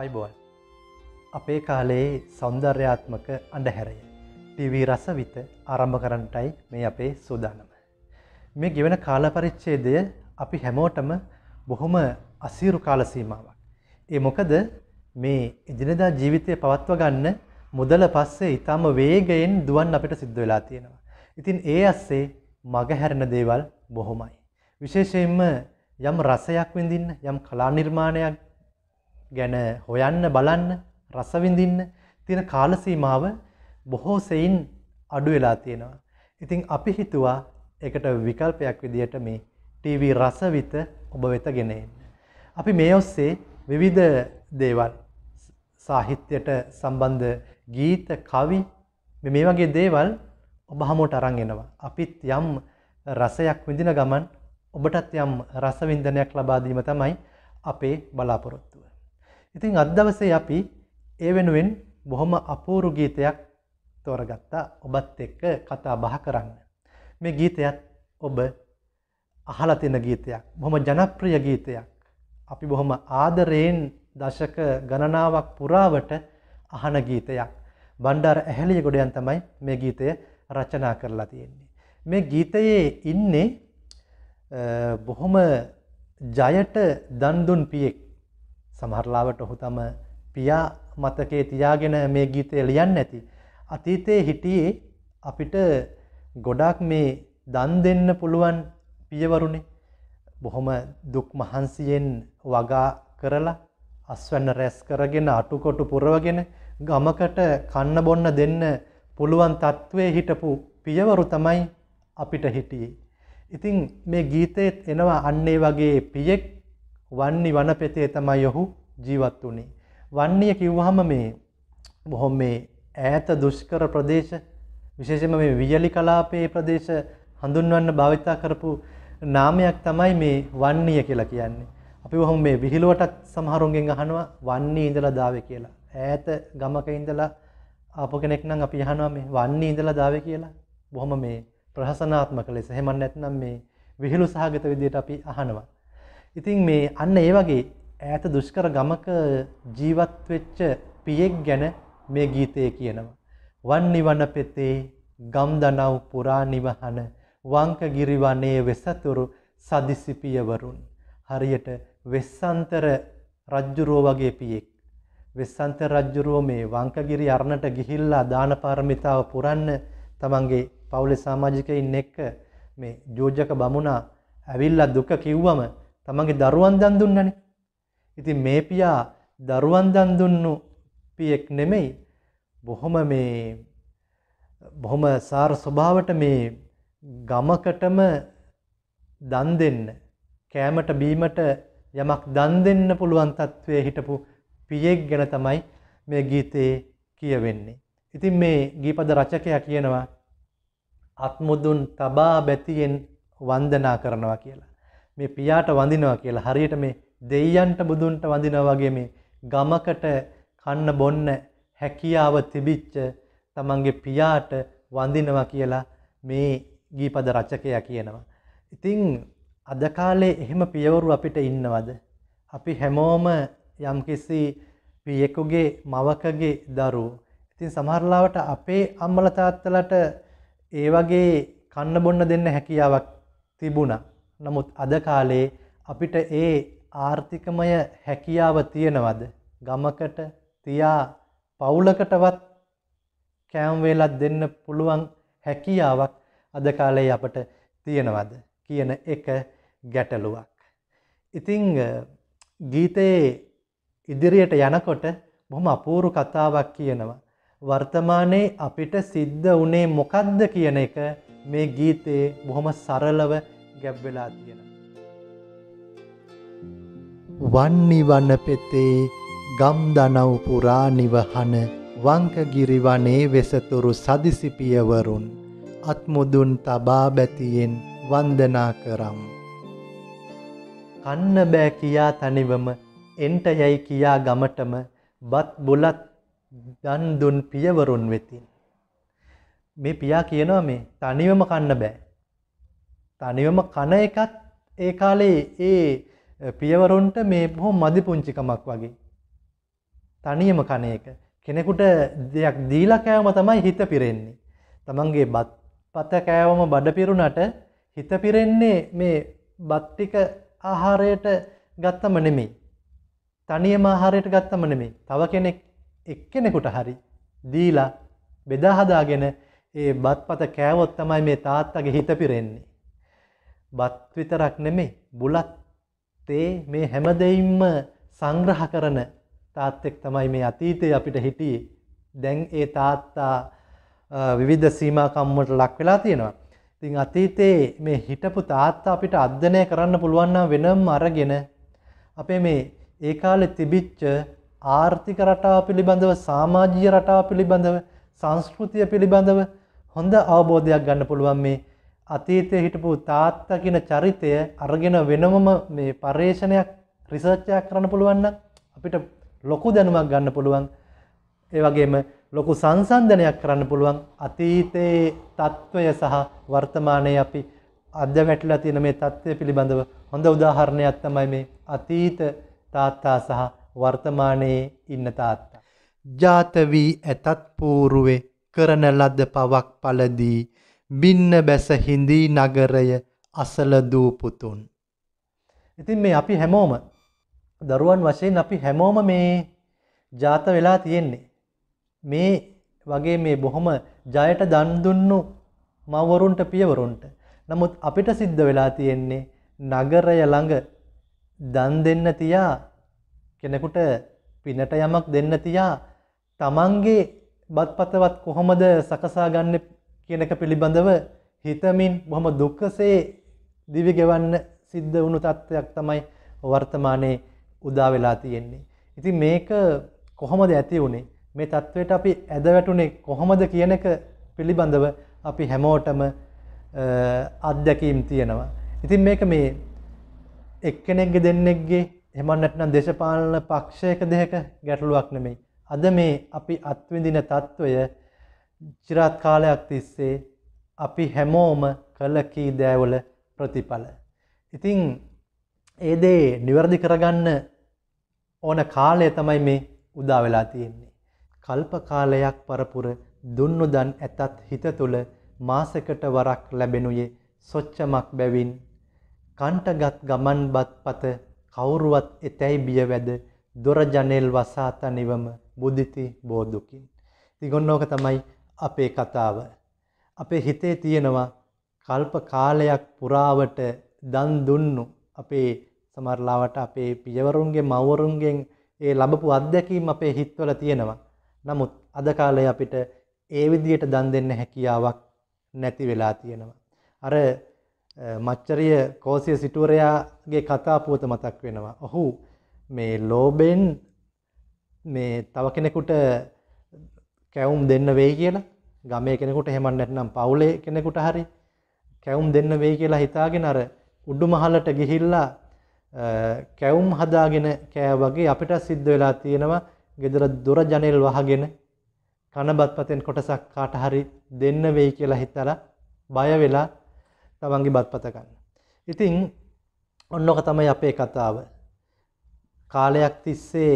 අයිබෝල් අපේ කාලයේ සෞන්දර්යාත්මක අඩහැරය ටීවී රසවිත ආරම්භ කරන්ටයි මේ අපේ සූදානම. මේ ගෙවෙන කාලපරිච්චේදය අපි හැමෝටම බොහොම අසීරු කාලසීමාවක්. ඒ මොකද මේ එදිනදා ජීවිතය පවත්ව ගන්න මුදල පස්සේ ඉතාම වේගයෙන් දුවන් අපිට සිද්ධ වෙලා තියෙනවා. ඉතින් ඒ අස්සේ මගහැරණ දේවල් බොහොමයි. විශේෂයෙන්ම යම් රසයක් විඳින්න යම් කලා නිර්මාණයක් ගැන හොයන්න බලන්න රසවිඳින්න තියෙන කාලසීමාව බොහෝ සෙයින් අඩු වෙලා තියෙනවා. ඉතින් අපි හිතුවා එකට විකල්පයක් විදිහට මේ TV රසවිත ඔබ වෙත ගෙන එන්න. අපි මේ ඔස්සේ විවිධ දේවල් සාහිත්‍යයට සම්බන්ධ ගීත කවි මේ වගේ දේවල් ඔබ හමුවට අරන් එනවා. අපිත් යම් රසයක් විඳින ගමන් ඔබටත් යම් රසවින්දනයක් ලබා දීම තමයි අපේ බලාපොරොත්තුව. ඉතින් අද දවසේ අපි ඒ වෙනුවෙන් බොහොම අපූරු ගීතයක් තෝරගත්තා ඔබත් එක්ක කතා බහ කරන්න. මේ ගීතයත් ඔබ අහලා තියෙන ගීතයක්. බොහොම ජනප්‍රිය ගීතයක්. අපි බොහොම ආදරයෙන් දශක ගණනාවක් පුරාවට අහන ගීතයක්. බණ්ඩාර ඇහැලිය ගොඩයන් තමයි මේ ගීතය රචනා කරලා තියෙන්නේ. මේ ගීතයේ ඉන්නේ බොහොම ජයට දන්දුන් පියෙක් සමහරලාවට ඔහු තම පියා මතකේ තියාගෙන මේ ගීතය ලියන්න ඇති. අතීතයේ හිටියේ අපිට ගොඩක් මේ දන් දෙන්න පුළුවන් පියවරුණේ බොහොම දුක් මහන්සියෙන් වගා කරලා අස්වැන්න රැස් කරගෙන අටුකොටු පුරවගෙන ගමකට කන්න බොන්න දෙන්න පුළුවන් තත්ත්වයේ හිටපු පියවරු තමයි අපිට හිටියේ. ඉතින් මේ ගීතයේත් එනවා අන්නේ වගේ පියෙක් වන්නි වනපෙතේ තමයි ඔහු ජීවත් වුණේ. වන්නිය කිව්වහම මේ බොහොම මේ ඈත දුෂ්කර ප්‍රදේශ විශේෂයෙන්ම මේ වියලි කලාපයේ ප්‍රදේශ හඳුන්වන්න භාවිතා කරපු නාමයක් තමයි මේ වන්නිය කියලා කියන්නේ. අපි වහම මේ විහිළුවටත් සමහරුන්ගෙන් අහනවා වන්නේ ඉඳලා දාවේ කියලා. ඈත ගමක ඉඳලා ආපු කෙනෙක් නම් අපි අහනවා මේ වන්නේ ඉඳලා දාවේ කියලා. බොහොම මේ ප්‍රහසනාත්මක ලෙස. එහෙම නැත්නම් මේ විහිළු සහගත විදියට අපි අහනවා. ඉතින් මේ අන්න ඒ වගේ ඈත දුෂ්කර ගමක ජීවත් වෙච්ච පියෙක් ගැන මේ ගීතය කියනවා. වන් නිවන පෙතේ ගම්දනව් පුරා නිවහන වංකගිරි වනයේ වෙසතුරු සදිසි පියවරුන් හරියට වෙස්සන්තර රජ්ජුරුව වගේ පියෙක් වෙස්සන්තර රජ්ජුරුව මේ වංකගිරි අරණට ගිහිල්ලා දාන පාරමිතාව පුරන්න තමන්ගේ පවුලේ සමාජිකයින් එක්ක මේ ජෝජක බමුණා ඇවිල්ලා දුක කිව්වම තමන්ගේ දරුවන් දන් දුන්නනේ. ඉතින් මේ පියා දරුවන් දන් දුන්නු පියෙක් නෙමෙයි බොහොම මේ බොහොම සාර ස්වභාවට මේ ගමකටම දන් දෙන්න කෑමට බීමට යමක් දන් දෙන්න පුළුවන් තත්ත්වයේ හිටපු පියෙක් ගැන තමයි මේ ගීතේ කියවෙන්නේ. ඉතින් මේ ගීපද රචකයා කියනවා අත්මුදුන් තබා බැතියෙන් වන්දනා කරනවා කියලා. මේ පියාට වඳිනවා කියලා හරියට මේ දෙයයන්ට බුදුන්ට වඳිනා වගේ මේ ගමකට කන්න බොන්න හැකියාව තිබිච්ච තමන්ගේ පියාට වඳිනවා කියලා මේ ගීපද රචකයා කියනවා. ඉතින් අද කාලේ එහෙම පියවරු අපිට ඉන්නවද? අපි හැමෝම යම්කිසි පියෙකුගේ මවකගේ දරුවෝ. ඉතින් සමහරලාවට අපේ අම්මලා තාත්තලාට ඒ වගේ කන්න බොන්න දෙන්න හැකියාවක් තිබුණා. නමුත් අද කාලේ අපිට ඒ ආර්ථිකමය හැකියාව තියෙනවද ගමකට තියා පවුලකටවත් කෑම්වේලත් දෙන්න පුළුවන් හැකියාවක් අද කාලේ අපට තියෙනවද කියන එක ගැටලුවක්. ඉතිං ගීතයේ ඉදිරියට යනකොට බොහොම අපූරු කතාවක් කියනවා. වර්තමානයේ අපිට සිද්ධ වනේ මොකක්ද කියන එක මේ ගීතයේ බොහොම සරලව ගැබ්වෙලා තියෙන. වන්නිවන පෙතේ ගම්දනව්පුරා නිවහන වංකගිරි වනේ වෙසතුරු සදිසිපියවරුන් අත්මුදුන් තබා බැතියෙන් වන්දනා කරම්. කන්න බෑ කියා තනිවම එන්ට යැයි කියා ගමටම බත් බොලත් දන්දුන් පියවරුන් වෙතින්. මේ පියා කියනවා මේ තනිවම කන්න බෑ තනිවම කන එකත් ඒ කාලේ ඒ පියවරුන්ට මේ බොහොම මදි පුංචිකමක් වගේ. තනියම කන එක. කෙනෙකුට දෙයක් දීලා කෑවම තමයි හිත පිරෙන්නේ. තමන්ගේ බත් පත කෑවම බඩ පිරුණට හිත පිරෙන්නේ මේ බත් ටික ආහාරයට ගත්තම නෙමෙයි. තනියම ආහාරයට ගත්තම නෙමෙයි. තව කෙනෙක් එක්කෙනෙකුට හරි දීලා බෙදා හදාගෙන ඒ බත්පත කෑවොත් තමයි මේ තාත්තගේ හිත පිරෙන්නේ. බත් විතරක් නෙමෙයි බුලත් තේ මේ හැම දෙයින්ම සංග්‍රහ කරන තාත්තෙක් තමයි මේ අතීතයේ අපිට හිටියේ. දැන් ඒ තාත්තා විවිධ සීමා කම් වලට ලක් වෙලා තියෙනවා. ඉතින් අතීතයේ මේ හිටපු තාත්තා අපිට අධ්‍යයනය කරන්න පුළුවන් නම් වෙනම අරගෙන අපේ මේ ඒ කාලේ තිබිච්ච ආර්ථික රටාව පිළිබඳව සමාජීය රටාව පිළිබඳව සංස්කෘතිය පිළිබඳව හොඳ අවබෝධයක් ගන්න පුළුවන් මේ අතීතයේ හිටපු තාත්තා කියන චරිතය අරගෙන වෙනමම මේ පර්යේෂණයක් රිසර්ච් එකක් කරන්න පුළුවන් නම් අපිට ලොකු දැනුමක් ගන්න පුළුවන්. ඒ වගේම ලොකු සංසන්දනයක් කරන්න පුළුවන් අතීතයේ తত্ত্বය සහ වර්තමානයේ අපි අද වැටලා තියෙන මේ తত্ত্বය පිළිබඳව හොඳ උදාහරණයක් තමයි මේ අතීත තාත්තා සහ වර්තමානයේ ඉන්න තාත්තා. ජාත වී ඇතත් පූර්වේ කරන ලද පවක් පළදී බින්න බැස හිඳී නගරය අසල දූපුතුන්. ඉතින් මේ අපි හැමෝම දරුවන් වශයෙන් අපි හැමෝම මේ ජාත වෙලා තියෙන්නේ. මේ වගේ මේ බොහොම ජයට දන්දුන්නු මවරුන්ට පියවරුන්ට. නමුත් අපිට සිද්ධ වෙලා තියෙන්නේ නගරය ළඟ දන් දෙන්න තියා කෙනෙකුට පිනට යමක් දෙන්න තියා තමන්ගේ බත්පතවත් කොහොමද සකසා ගන්න කියන එක පිළිබඳව හිතමින් බොහොම දුක්කසේ දිවි ගෙවන්න සිද්ධ වුණු තත්ත්වයක් තමයි වර්තමානයේ උදා වෙලා තියෙන්නේ. ඉතින් මේක කොහොමද ඇති වුණේ? මේ தത്വයට අපි ඇද වැටුනේ කොහොමද කියන එක පිළිබඳව අපි හැමෝටම අත්දැකීම් තියෙනවා. ඉතින් මේක මේ එක්කෙනෙක්ගේ දෙන්නෙක්ගේ එහෙම නැත්නම් දේශපාලන පක්ෂයක දෙක ගැටලුවක් නෙමෙයි. අද මේ අපි අත්විඳින తত্ত্বය චිරාත් කාලයක් තිස්සේ අපි හැමෝම කළ කී දෑවල ප්‍රතිඵල. ඉතිං ඒ දේ නිවැරදි කරගන්න ඕන කාලය තමයි මේ උදා වෙලා තියෙන්නේ. කල්ප කාලයක් පරපුර දුන්නු දන් ඇතත් හිත තුළ මාසකට වරක් ලැබෙනුයේ සොච්චමක් බැවින් කන්ටගත් ගමන් බත් පත කවුරුවත් එතැයි බිය වැද දොරජනෙල් වසාත නිවම බුද්ධිති බෝධකින්. තිගොන්නෝක තමයි අපේ කතාව. අපේ හිතේ තියෙනවා කල්ප කාලයක් පුරාවට දන් දුන්නු අපේ සමරලාවට අපේ පියවරුන්ගේ මවරුන්ගෙන් ඒ ලබපු අත්දැකීම් අපේ හිත්වල තියෙනවා. නමුත් අද කාලේ අපිට ඒ විදියට දන් දෙන්න හැකියාවක් නැති වෙලා තියෙනවා. අර මච්චරිය කෝසිය සිටුවරයාගේ කතා පුවත මතක් වෙනවා. ඔහු මේ ලෝබෙන් මේ තව කෙනෙකුට කැවුම් දෙන්න වෙයි කියලා ගමේ කෙනෙකුට එහෙම නැත්නම් පවුලේ කෙනෙකුට හරි කැවුම් දෙන්න වෙයි කියලා හිතාගෙන අර උඩු මහලට ගිහිල්ලා කැවුම් හදාගෙන කෑ වගේ අපිට සිද්ධ වෙලා තියෙනවා ගෙදර දොර ජනෙල් වහගෙන කනබත්පතෙන් කොටසක් කාට හරි දෙන්න වෙයි කියලා හිතලා බය වෙලා තමන්ගේ බත්පත ගන්න. ඉතින් ඔන්නක තමයි අපේ කතාව. කාලයක් තිස්සේ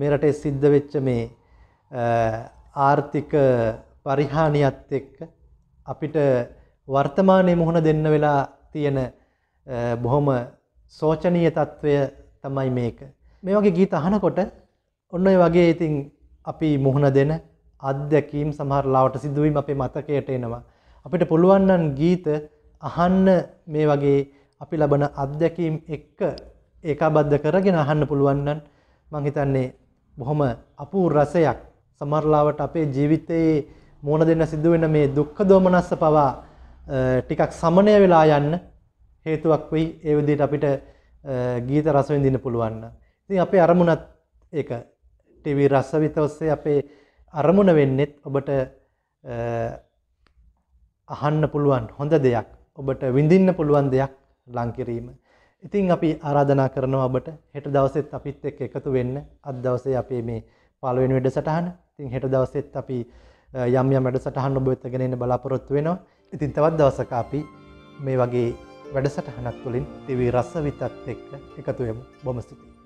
මෙරටේ සිද්ධ වෙච්ච මේ ආර්ථික පරිහානියත් එක්ක අපිට වර්තමානයේ මුහුණ දෙන්න වෙලා තියෙන බොහොම සෝචනීය తত্ত্বය තමයි මේක. මේ වගේ ගීත අහනකොට ඔන්න ඔය වගේ ඉතින් අපි මුහුණ දෙන අත්දැකීම් සමහර ලාවට සිදුවීම් අපේ මතකයට එනවා. අපිට පුළුවන් නම් ගීත අහන්න මේ වගේ අපි ලබන අත්දැකීම් එක්ක ඒකාබද්ධ කරගෙන අහන්න පුළුවන් නම් මං හිතන්නේ බොහොම අපූර්ව රසයක් සමහරලාවට අපේ ජීවිතයේ මුණ දෙන්න සිද්ධ වෙන මේ දුක්ඛ දෝමනස්ස පවා ටිකක් සමනය වෙලා යන්න හේතුවක් වෙයි ඒ විදිහට අපිට ගීත රස විඳින්න පුළුවන්. ඉතින් අපේ අරමුණත් ඒක ටීවී රසවිත ඔස්සේ අපේ අරමුණ වෙන්නෙත් ඔබට අහන්න පුළුවන් හොඳ දෙයක් ඔබට විඳින්න පුළුවන් දෙයක් ලං කිරීම. ඉතින් අපි ආරාධනා කරනවා ඔබට හෙට දවසෙත් අපිත් එක්ක එකතු වෙන්න අද දවසේ අපේ මේ පළවෙනි වැඩසටහන ඉතින් හෙට දවසෙත් අපි යම් යම් වැඩසටහන් ඔබ වෙත ගෙනෙන්න බලාපොරොත්තු වෙනවා. ඉතින් තවත් දවසක අපි මේ වගේ වැඩසටහනක් තුළින් දිවි රස විතත් එක්ක එකතු වෙමු. බොහොම ස්තුතියි.